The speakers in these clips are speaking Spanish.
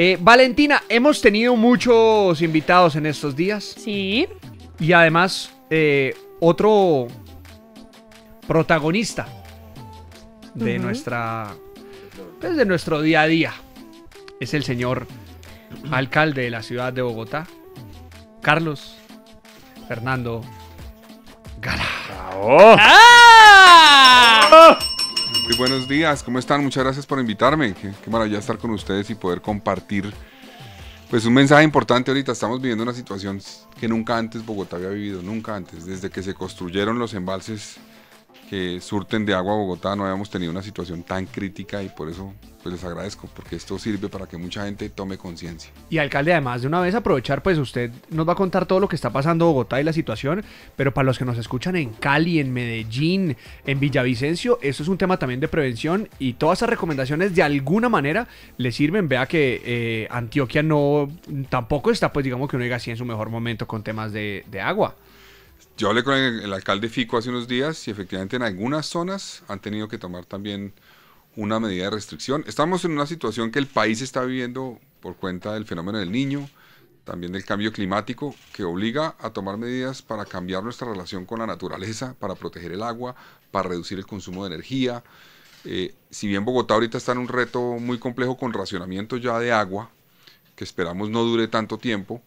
Eh, Valentina, hemos tenido muchos invitados en estos días. Sí. Y además, eh, otro protagonista de nuestra. Pues, de nuestro día a día. Es el señor alcalde de la ciudad de Bogotá, Carlos Fernando Gala buenos días, ¿cómo están? Muchas gracias por invitarme. Qué, qué, maravilla estar con ustedes y poder compartir pues un mensaje importante ahorita. Estamos viviendo una situación que nunca antes Bogotá había vivido, nunca antes. Desde que se construyeron los embalses que surten de agua a Bogotá no habíamos tenido una situación tan crítica y por eso pues, les agradezco porque esto sirve para que mucha gente tome conciencia. Y alcalde, además de una vez aprovechar, pues usted nos va a contar todo lo que está pasando en Bogotá y la situación, pero para los que nos escuchan en Cali, en Medellín, en Villavicencio, eso es un tema también de prevención y todas esas recomendaciones de alguna manera le sirven. Vea que eh, Antioquia no tampoco está, pues digamos que no llega así en su mejor momento con temas de agua. Yo hablé con el, alcalde Fico hace unos días y efectivamente en algunas zonas han tenido que tomar también una medida de restricción. Estamos en una situación que el país está viviendo por cuenta del fenómeno del niño, también del cambio climático, que obliga a tomar medidas para cambiar nuestra relación con la naturaleza, para proteger el agua, para reducir el consumo de energía. Eh, si bien Bogotá ahorita está en un reto muy complejo con racionamiento ya de agua, que esperamos no dure tanto tiempo,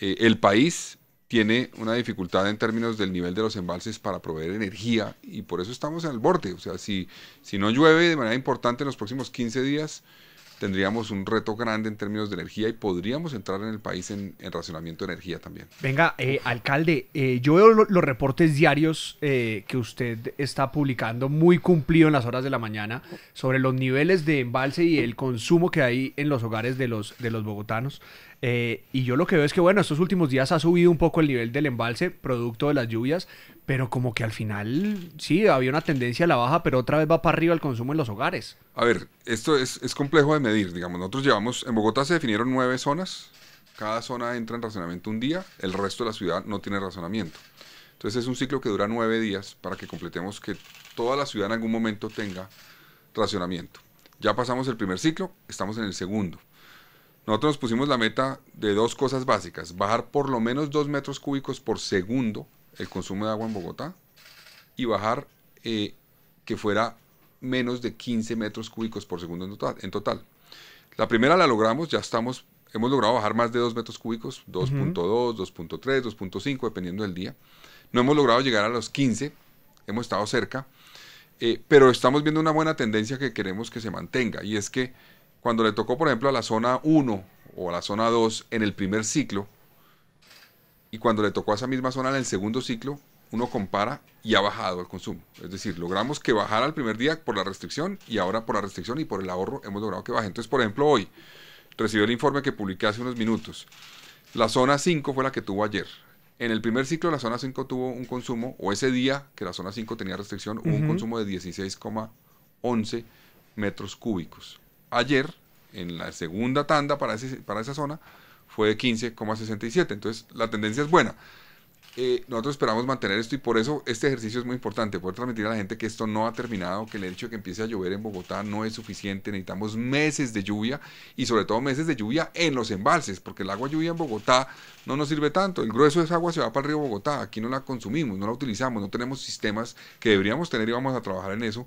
eh, el país tiene una dificultad en términos del nivel de los embalses para proveer energía y por eso estamos en el borde. O sea, si, si no llueve de manera importante en los próximos 15 días, tendríamos un reto grande en términos de energía y podríamos entrar en el país en, racionamiento de energía también. Venga, eh, alcalde, eh, yo veo los reportes diarios eh, que usted está publicando muy cumplido en las horas de la mañana sobre los niveles de embalse y el consumo que hay en los hogares de los, de los bogotanos. Eh, y yo lo que veo es que, bueno, estos últimos días ha subido un poco el nivel del embalse, producto de las lluvias, pero como que al final sí, había una tendencia a la baja, pero otra vez va para arriba el consumo en los hogares. A ver, esto es, complejo de medir, digamos. Nosotros llevamos, en Bogotá se definieron nueve zonas, cada zona entra en racionamiento un día, el resto de la ciudad no tiene razonamiento. Entonces es un ciclo que dura nueve días para que completemos que toda la ciudad en algún momento tenga racionamiento. Ya pasamos el primer ciclo, estamos en el segundo. Nosotros nos pusimos la meta de dos cosas básicas, bajar por lo menos 2 metros cúbicos por segundo el consumo de agua en Bogotá y bajar eh, que fuera menos de 15 metros cúbicos por segundo en total. La primera la logramos, ya estamos, hemos logrado bajar más de 2 metros cúbicos, 2.2, 2.3, 2.5, dependiendo del día. No hemos logrado llegar a los 15, hemos estado cerca, eh, pero estamos viendo una buena tendencia que queremos que se mantenga y es que cuando le tocó, por ejemplo, a la zona 1 o a la zona 2 en el primer ciclo, y cuando le tocó a esa misma zona en el segundo ciclo, uno compara y ha bajado el consumo. Es decir, logramos que bajara el primer día por la restricción y ahora por la restricción y por el ahorro hemos logrado que baje. Entonces, por ejemplo, hoy recibió el informe que publiqué hace unos minutos. La zona 5 fue la que tuvo ayer. En el primer ciclo la zona 5 tuvo un consumo, o ese día que la zona 5 tenía restricción, un consumo de 16,11 metros cúbicos ayer, en la segunda tanda para, esa zona, fue de 15,67. Entonces, la tendencia es buena. Eh, nosotros esperamos mantener esto y por eso este ejercicio es muy importante, poder transmitir a la gente que esto no ha terminado, que el hecho de que empiece a llover en Bogotá no es suficiente, necesitamos meses de lluvia y sobre todo meses de lluvia en los embalses, porque el agua lluvia en Bogotá no nos sirve tanto, el grueso de esa agua se va para el río Bogotá, aquí no la consumimos, no la utilizamos, no tenemos sistemas que deberíamos tener y vamos a trabajar en eso,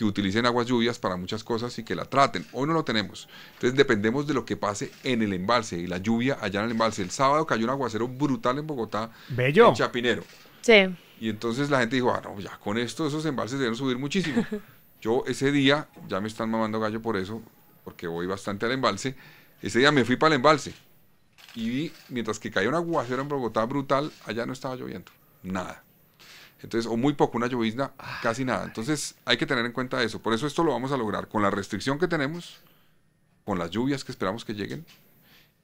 que utilicen aguas lluvias para muchas cosas y que la traten. Hoy no lo tenemos. Entonces dependemos de lo que pase en el embalse y la lluvia allá en el embalse. El sábado cayó un aguacero brutal en Bogotá. Bello. En Chapinero. Sí. Y entonces la gente dijo, ah, no, ya con esto esos embalses deben subir muchísimo. Yo ese día, ya me están mamando gallo por eso, porque voy bastante al embalse, ese día me fui para el embalse y vi, mientras que cayó un aguacero en Bogotá brutal, allá no estaba lloviendo, nada. Entonces, o muy poco, una llovizna, ah, casi nada. Entonces, hay que tener en cuenta eso. Por eso esto lo vamos a lograr con la restricción que tenemos, con las lluvias que esperamos que lleguen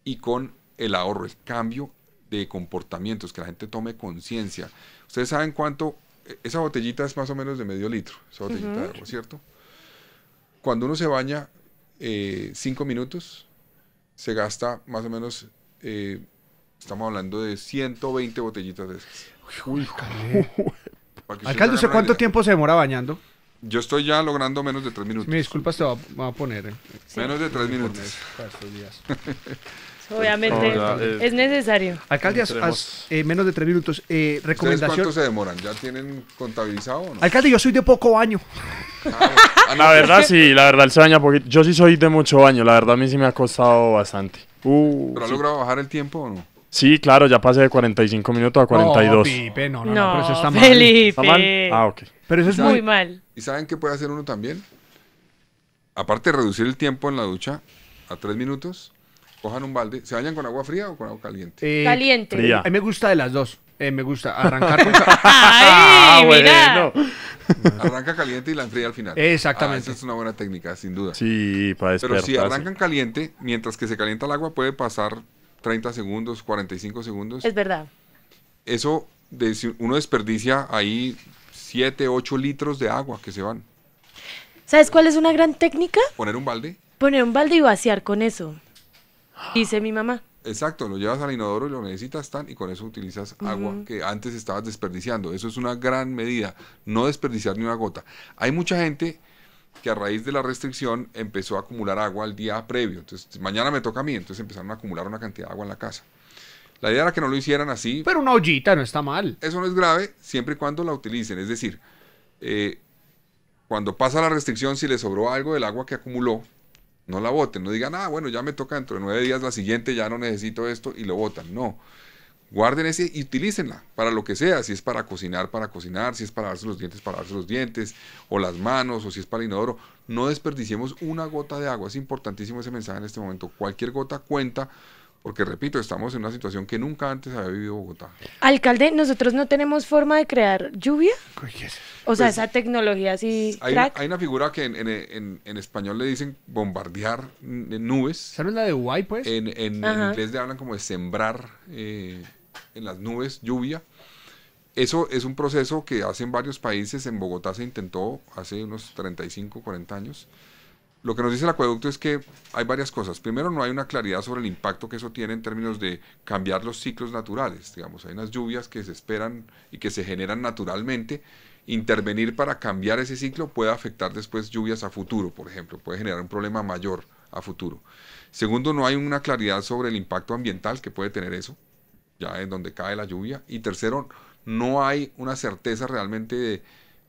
y con el ahorro, el cambio de comportamientos, que la gente tome conciencia. Ustedes saben cuánto, e, esa botellita es más o menos de medio litro, esa botellita de agua, ¿cierto? Cuando uno se baña eh, cinco minutos, se gasta más o menos, eh, estamos hablando de 120 botellitas de esas. Uy, Alcalde, ¿usted cuánto tiempo se demora bañando? Yo estoy ya logrando menos de tres minutos. Mi disculpa te va, a poner. ¿eh? Menos de tres minutos. Obviamente, es, eh, necesario. Alcalde, eh, menos de tres minutos. Eh, recomendación. ¿Cuánto se demoran? ¿Ya tienen contabilizado o no? Alcalde, yo soy de poco baño. Ah, la ah, verdad, sí, la verdad, él se baña poquito. yo sí soy de mucho baño. La verdad, a mí sí me ha costado bastante. Uh, ¿Pero ha uh, logrado bajar el tiempo o no? Sí, claro, ya pasé de 45 minutos a 42. No, Pipe, no, no, no, no pero eso está mal. Felipe. ¿Está mal? Ah, ok. Pero eso es muy mal. ¿Y saben qué puede hacer uno también? Aparte de reducir el tiempo en la ducha a tres minutos, cojan un balde. ¿Se bañan con agua fría o con agua caliente? Eh, caliente. A mí me gusta de las dos. Eh, me gusta arrancar con ¡Ay, ah, mira! Arranca caliente y la enfría al final. Exactamente. Ah, esa es una buena técnica, sin duda. Sí, para Pero si arrancan caliente, mientras que se calienta el agua, puede pasar 30 segundos, 45 segundos. Es verdad. Eso, uno desperdicia ahí 7, 8 litros de agua que se van. ¿Sabes cuál es una gran técnica? Poner un balde. Poner un balde y vaciar con eso, dice mi mamá. Exacto, lo llevas al inodoro y lo necesitas tan y con eso utilizas agua que antes estabas desperdiciando. Eso es una gran medida, no desperdiciar ni una gota. Hay mucha gente que a raíz de la restricción empezó a acumular agua el día previo. Entonces, mañana me toca a mí, entonces empezaron a acumular una cantidad de agua en la casa. La idea era que no lo hicieran así. Pero una ollita no está mal. Eso no es grave, siempre y cuando la utilicen. Es decir, eh, cuando pasa la restricción, si le sobró algo del agua que acumuló, no la voten. No digan, ah, bueno, ya me toca dentro de nueve días la siguiente, ya no necesito esto, y lo votan. No. Guarden ese y utilícenla para lo que sea, si es para cocinar, para cocinar, si es para darse los dientes, para darse los dientes, o las manos, o si es para el inodoro. No desperdiciemos una gota de agua. Es importantísimo ese mensaje en este momento. Cualquier gota cuenta porque repito, estamos en una situación que nunca antes había vivido Bogotá. Alcalde, nosotros no tenemos forma de crear lluvia. O sea, pues, esa tecnología así. Hay, Una, figura que en, en, en, español le dicen bombardear nubes. ¿Sabes la de Uruguay, pues? En, inglés le hablan como de sembrar eh, en las nubes, lluvia. Eso es un proceso que hacen varios países, en Bogotá se intentó hace unos 35, 40 años. Lo que nos dice el acueducto es que hay varias cosas. Primero, no hay una claridad sobre el impacto que eso tiene en términos de cambiar los ciclos naturales. Digamos, hay unas lluvias que se esperan y que se generan naturalmente intervenir para cambiar ese ciclo puede afectar después lluvias a futuro, por ejemplo, puede generar un problema mayor a futuro. Segundo, no hay una claridad sobre el impacto ambiental que puede tener eso ya es donde cae la lluvia. Y tercero, no hay una certeza realmente de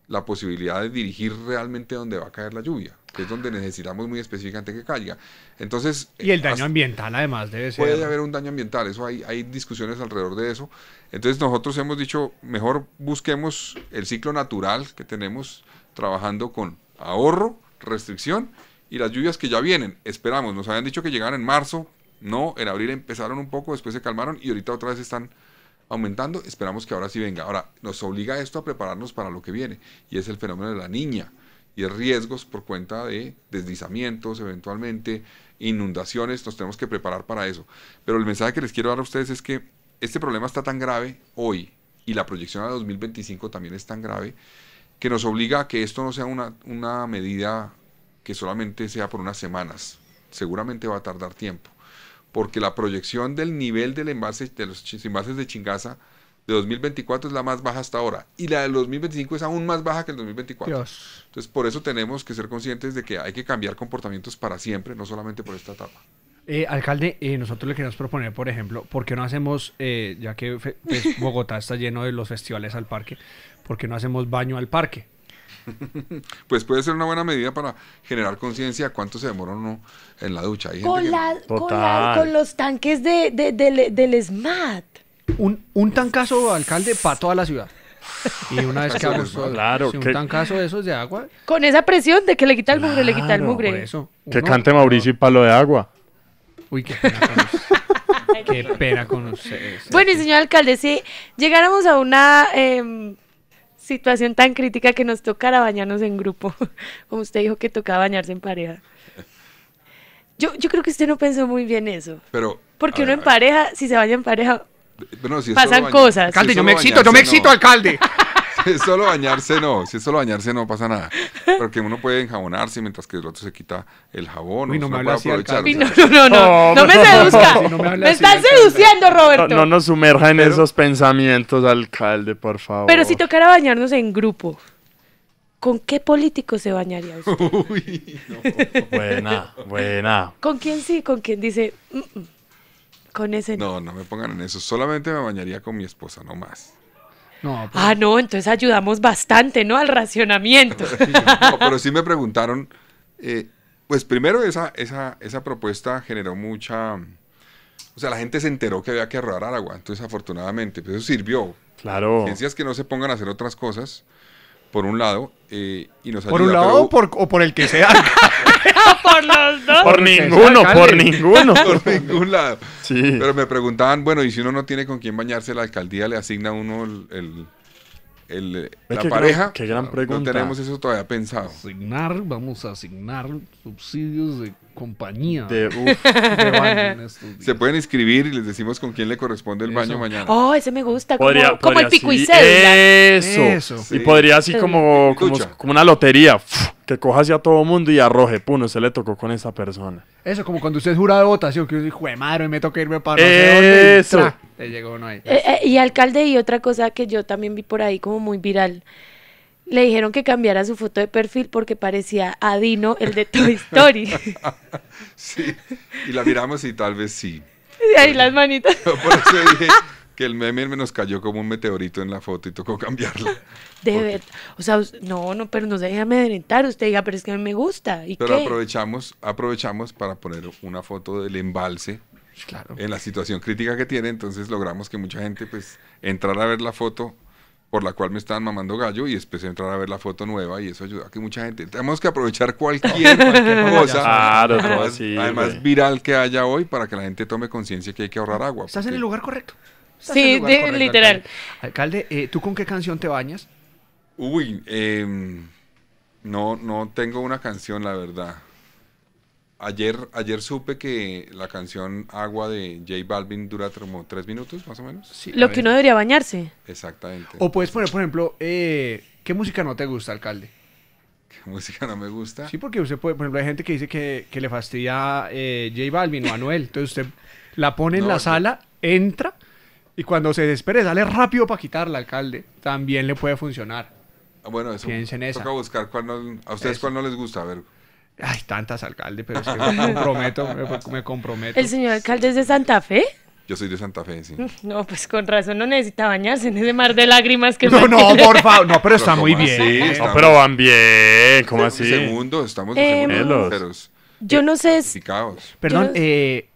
la posibilidad de dirigir realmente donde va a caer la lluvia, que es donde necesitamos muy específicamente que caiga. Entonces, y el daño ambiental además debe ser. Puede haber un daño ambiental, eso hay, hay discusiones alrededor de eso. Entonces nosotros hemos dicho, mejor busquemos el ciclo natural que tenemos trabajando con ahorro, restricción y las lluvias que ya vienen. Esperamos, nos habían dicho que llegaran en marzo, no, en abril empezaron un poco, después se calmaron y ahorita otra vez están aumentando. Esperamos que ahora sí venga. Ahora, nos obliga esto a prepararnos para lo que viene y es el fenómeno de la niña y es riesgos por cuenta de deslizamientos eventualmente, inundaciones, nos tenemos que preparar para eso. Pero el mensaje que les quiero dar a ustedes es que este problema está tan grave hoy y la proyección a 2025 también es tan grave que nos obliga a que esto no sea una, una medida que solamente sea por unas semanas. Seguramente va a tardar tiempo porque la proyección del nivel del embalse de los envases de Chingaza de 2024 es la más baja hasta ahora y la del 2025 es aún más baja que el 2024. Entonces, por eso tenemos que ser conscientes de que hay que cambiar comportamientos para siempre, no solamente por esta etapa. Eh, alcalde, eh, nosotros le queremos proponer, por ejemplo, ¿por qué no hacemos, eh, ya que pues, Bogotá está lleno de los festivales al parque, ¿por qué no hacemos baño al parque? pues puede ser una buena medida para generar conciencia cuánto se demora uno en la ducha. con, los tanques de, del SMAT. Un, un tancazo, alcalde, para toda la ciudad. Y una vez que hago claro, un tancazo de esos de agua. Con esa presión de que le quita el mugre, le quita el mugre. que cante Mauricio y palo de agua. Uy, qué pena con pena con Bueno, señor alcalde, si llegáramos a una em, situación tan crítica que nos tocara bañarnos en grupo, como usted dijo que tocaba bañarse en pareja. Yo, yo creo que usted no pensó muy bien eso. Pero, Porque uno en pareja, si se baña en pareja, pasan cosas. yo me excito, yo me alcalde. solo bañarse, no. Si es solo bañarse, no pasa nada. Porque uno puede enjabonarse mientras que el otro se quita el jabón. no, me no, me seduzca. me, están seduciendo, Roberto. No, nos sumerja en esos pensamientos, alcalde, por favor. Pero si tocara bañarnos en grupo. ¿Con qué político se bañaría usted? Uy, buena, buena. ¿Con quién sí? ¿Con quién dice? Mm, mm"? con ese No, no me pongan en eso. Solamente me bañaría con mi esposa, no más. Ah, no, entonces ayudamos bastante, ¿no? Al racionamiento. pero sí me preguntaron, eh, pues primero esa, esa, esa propuesta generó mucha... O sea, la gente se enteró que había que robar agua, entonces afortunadamente, pues eso sirvió. Claro. Ciencias que no se pongan a hacer otras cosas, por un lado, eh, y nos ¿Por un lado por, o por el que sea? Ah, por Por ninguno, por ninguno. por ningún lado. Sí. Pero me preguntaban, bueno, y si uno no tiene con quién bañarse, la alcaldía le asigna uno el, el la pareja. qué gran pregunta. No tenemos eso todavía pensado. Asignar, vamos a asignar subsidios de compañía. De, baño Se pueden inscribir y les decimos con quién le corresponde el baño mañana. Oh, ese me gusta. como, el pico y Eso. Y podría así como, como, una lotería que coja hacia todo mundo y arroje, puno, se le tocó con esa persona. Eso, como cuando usted jura de votación, que yo dijo, y me toca irme para no Eso. y, le llegó uno ahí. Eh, eh, y alcalde, y otra cosa que yo también vi por ahí como muy viral. Le dijeron que cambiara su foto de perfil porque parecía a Dino, el de Toy Story. sí, y la miramos y tal vez sí. Y ahí las manitas. que el meme nos cayó como un meteorito en la foto y tocó cambiarla. De verdad. O sea, no, no, pero no sé, deje amedrentar. Usted diga, pero es que a mí me gusta. ¿Y pero aprovechamos, aprovechamos para poner una foto del embalse. Pues claro. En la situación crítica que tiene, entonces logramos que mucha gente pues entrara a ver la foto por la cual me estaban mamando gallo y a entrar a ver la foto nueva y eso ayuda a que mucha gente tenemos que aprovechar cualquier, cosa claro, además, viral que haya hoy para que la gente tome conciencia que hay que ahorrar agua estás en el lugar correcto Sí, literal. Alcalde, eh, ¿tú con qué canción te bañas? Uy, em, no, no tengo una canción, la verdad. Ayer, ayer supe que la canción Agua de J Balvin dura como tres minutos, más o menos. Lo que uno debería bañarse. Exactamente. O puedes poner, por ejemplo, eh, ¿qué música no te gusta, alcalde? ¿Qué música no me gusta? Sí, porque usted puede, por ejemplo, hay gente que dice que, le fastidia eh, J Balvin o Manuel. Entonces usted la pone en la sala, entra y cuando se despere, sale rápido para quitarla, alcalde. También le puede funcionar. Ah, bueno, eso. Piensen eso. Toca buscar cuál a ustedes cuándo cuál no les gusta, a ver. Ay, tantas, alcalde, pero es que me comprometo, me, comprometo. ¿El señor alcalde es de Santa Fe? Yo soy de Santa Fe, sí. Mm, no, pues con razón no necesita bañarse en ese mar de lágrimas que... No, no, por favor. No, pero, está muy bien. Sí, no, pero van bien. ¿Cómo así? mundo, estamos en em, segundos. Yo no sé... Perdón, eh,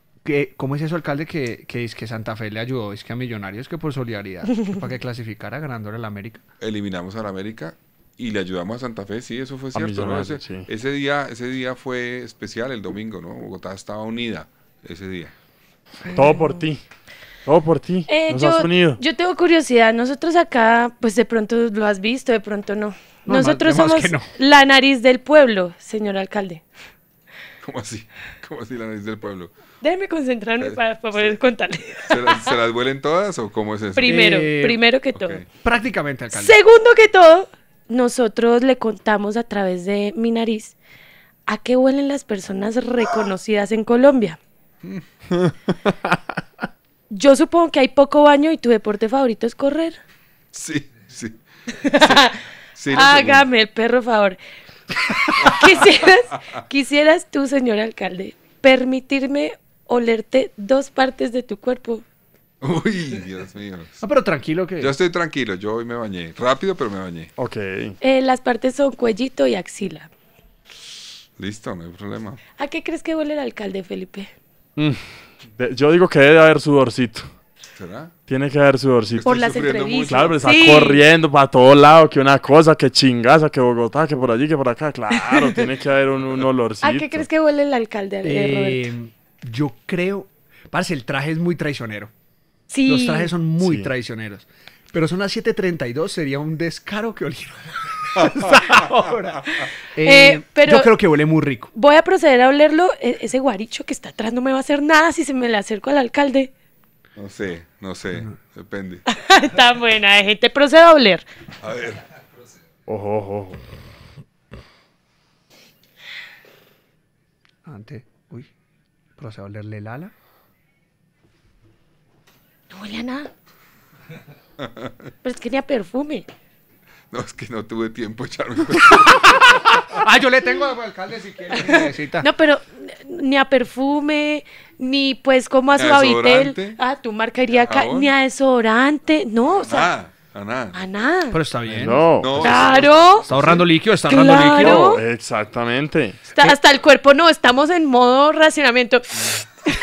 ¿Cómo es eso, alcalde, que, que, es que Santa Fe le ayudó? Es que a Millonarios, que por solidaridad, pues, para que clasificara ganándole la América. Eliminamos al América y le ayudamos a Santa Fe, sí, eso fue cierto. ¿no? Ese, día, ese día fue especial, el domingo, ¿no? Bogotá estaba unida ese día. Todo por ti. Todo por ti. Eh, nos yo, has unido. Yo tengo curiosidad. Nosotros acá, pues de pronto lo has visto, de pronto no. Nosotros somos la nariz del pueblo, señor alcalde. ¿Cómo así? ¿Cómo así la nariz del pueblo? Déjeme concentrarme para, poder contarle. ¿Se, las, huelen todas o cómo es eso? Primero, eh, primero que todo. Prácticamente, alcalde. Segundo que todo, nosotros le contamos a través de mi nariz a qué huelen las personas reconocidas en Colombia. Yo supongo que hay poco baño y tu deporte favorito es correr. Sí, sí. sí, sí Hágame el perro favor. ¿Quisieras, tú, señor alcalde, permitirme olerte dos partes de tu cuerpo. Uy, Dios mío. Ah, pero tranquilo que. Yo estoy tranquilo, yo hoy me bañé. Rápido, pero me bañé. Ok. Eh, las partes son cuellito y axila. Listo, no hay problema. ¿A qué crees que huele el alcalde, Felipe? Mm, yo digo que debe haber sudorcito. Tiene que haber sudorcito. Por las entrevistas. Claro, pero está corriendo para todos lados, que una cosa, que chingaza, que Bogotá, que por allí, que por acá. Claro, tiene que haber un, olorcito. ¿A qué crees que huele el alcalde, eh, eh, Yo creo... Parce, el traje es muy traicionero. Sí. Los trajes son muy traicioneros. Pero son las 7.32, sería un descaro que oliva. Ahora. Eh, yo creo que huele muy rico. Voy a proceder a olerlo. E, ese guaricho que está atrás no me va a hacer nada si se me le acerco al alcalde. No sé. No sé, depende. Está buena, gente este procedo a oler. A ver. Ojo, ojo, ojo. Antes, uy, procedo a olerle el ala. No huele a nada. Pero es que tenía perfume. No, es que no tuve tiempo de echarme ah, yo le tengo al alcalde si quiere. Si necesita. No, pero eh, ni a perfume, ni pues como a, suavitel, ah, a tu acá, ni a desodorante, no, o sea, a nada. A nada. Pero está bien. No. claro. Está ahorrando líquido, está ahorrando líquido. exactamente. hasta el cuerpo no, estamos en modo racionamiento.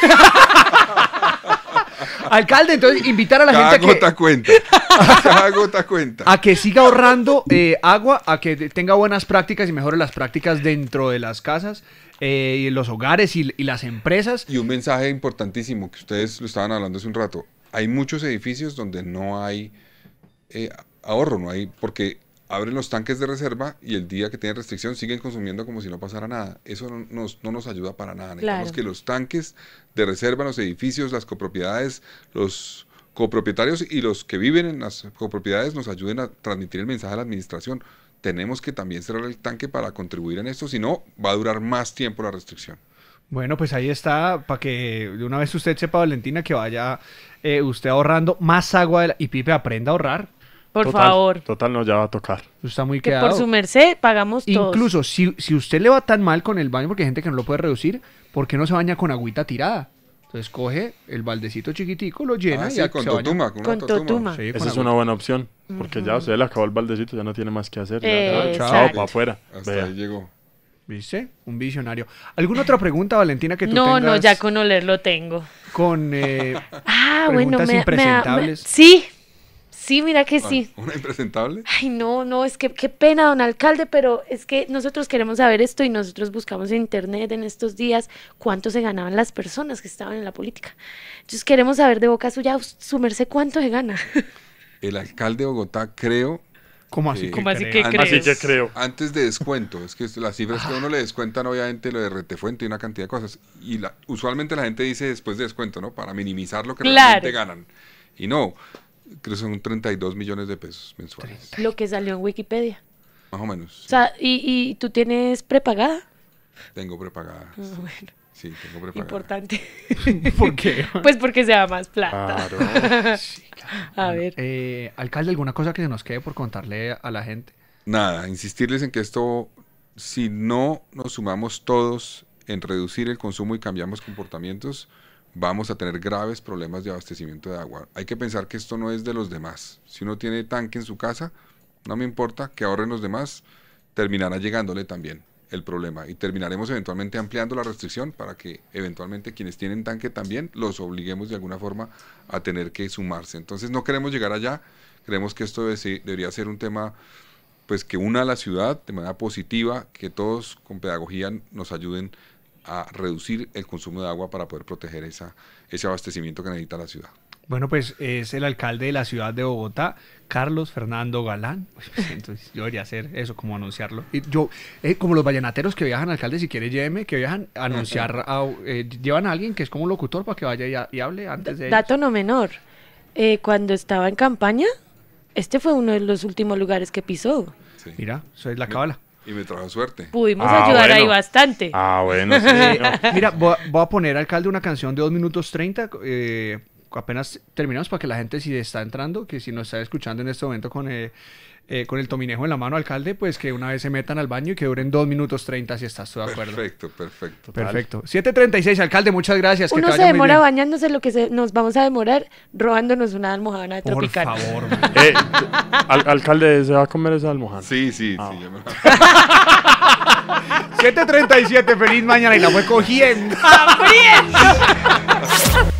Alcalde, entonces invitar a la gente a que. Gota cuenta. Cada gota cuenta. A que siga ahorrando eh, agua, a que tenga buenas prácticas y mejore las prácticas dentro de las casas eh, los hogares y, las empresas. Y un mensaje importantísimo que ustedes lo estaban hablando hace un rato. Hay muchos edificios donde no hay eh, ahorro, no hay, porque abren los tanques de reserva y el día que tienen restricción siguen consumiendo como si no pasara nada. Eso no nos, ayuda para nada. Necesitamos que los tanques de reserva, los edificios, las copropiedades, los copropietarios y los que viven en las copropiedades nos ayuden a transmitir el mensaje a la administración tenemos que también cerrar el tanque para contribuir en esto, si no, va a durar más tiempo la restricción. Bueno, pues ahí está, para que de una vez usted sepa, Valentina, que vaya eh, usted ahorrando más agua y Pipe aprenda a ahorrar. Por favor. Total, no, ya va a tocar. Está muy que por su merced pagamos Incluso si, si usted le va tan mal con el baño, porque hay gente que no lo puede reducir, ¿por qué no se baña con agüita tirada? Entonces coge el baldecito chiquitico, lo llena ah, sí, con totuma, con, totuma. Esa es una buena opción, porque ya usted le acabó el baldecito, ya no tiene más que hacer. chao, para afuera. Hasta ahí llegó. ¿Viste? Un visionario. ¿Alguna otra pregunta, Valentina, que tú no, tengas? No, no, ya con oler lo tengo. Con eh, ah, impresentables. sí, Sí, mira que sí. ¿Una impresentable? Ay, no, no, es que qué pena, don alcalde, pero es que nosotros queremos saber esto y nosotros buscamos en internet en estos días cuánto se ganaban las personas que estaban en la política. Entonces queremos saber de boca suya, sumerse cuánto se gana. El alcalde de Bogotá, creo, ¿Cómo así? ¿Cómo así que antes, creo? Antes de descuento, es que las cifras que uno le descuentan, obviamente, lo de retefuente y una cantidad de cosas. Y usualmente la gente dice después de descuento, ¿no? Para minimizar lo que realmente ganan. Y no, que son 32 millones de pesos mensuales. Lo que salió en Wikipedia. Más o menos. O sea, ¿y, tú tienes prepagada? Tengo prepagada. Ah, bueno. sí. tengo prepagada. Importante. ¿Por qué? pues porque se da más plata. Claro. A ver. Eh, alcalde, ¿alguna cosa que se nos quede por contarle a la gente? Nada, insistirles en que esto, si no nos sumamos todos en reducir el consumo y cambiamos comportamientos, vamos a tener graves problemas de abastecimiento de agua. Hay que pensar que esto no es de los demás. Si uno tiene tanque en su casa, no me importa que ahorren los demás, terminará llegándole también el problema y terminaremos eventualmente ampliando la restricción para que eventualmente quienes tienen tanque también los obliguemos de alguna forma a tener que sumarse. Entonces no queremos llegar allá, creemos que esto debería ser un tema pues que una a la ciudad de manera positiva, que todos con pedagogía nos ayuden a reducir el consumo de agua para poder proteger esa, ese abastecimiento que necesita la ciudad. Bueno, pues es el alcalde de la ciudad de Bogotá, Carlos Fernando Galán. Entonces yo debería hacer eso, como anunciarlo. Y yo, eh, como los vallenateros que viajan, alcalde, si quiere lléveme, que viajan a anunciar, eh, llevan a alguien que es como un locutor para que vaya y, hable antes de... Dato no menor, eh, cuando estaba en campaña, este fue uno de los últimos lugares que pisó. Mira, Mira, es la cábala. Y me trajo suerte. Pudimos ah, ayudar ahí bastante. Ah, bueno. Sí, Mira, voy a, poner, alcalde, una canción de 2 minutos 30. Eh, apenas terminamos para que la gente si está entrando, que si nos está escuchando en este momento con, eh, eh, con el tominejo en la mano, alcalde, pues que una vez se metan al baño y que duren 2 minutos 30 si estás de acuerdo. Perfecto, perfecto. Perfecto. 7.36, alcalde, muchas gracias. Uno se demora bañándose lo que se, nos vamos a demorar robándonos una almohada de tropical. Por favor. Eh, alcalde, ¿se va a comer esa almohada Sí, sí, sí. 7.37, ah, feliz mañana y la voy cogiendo.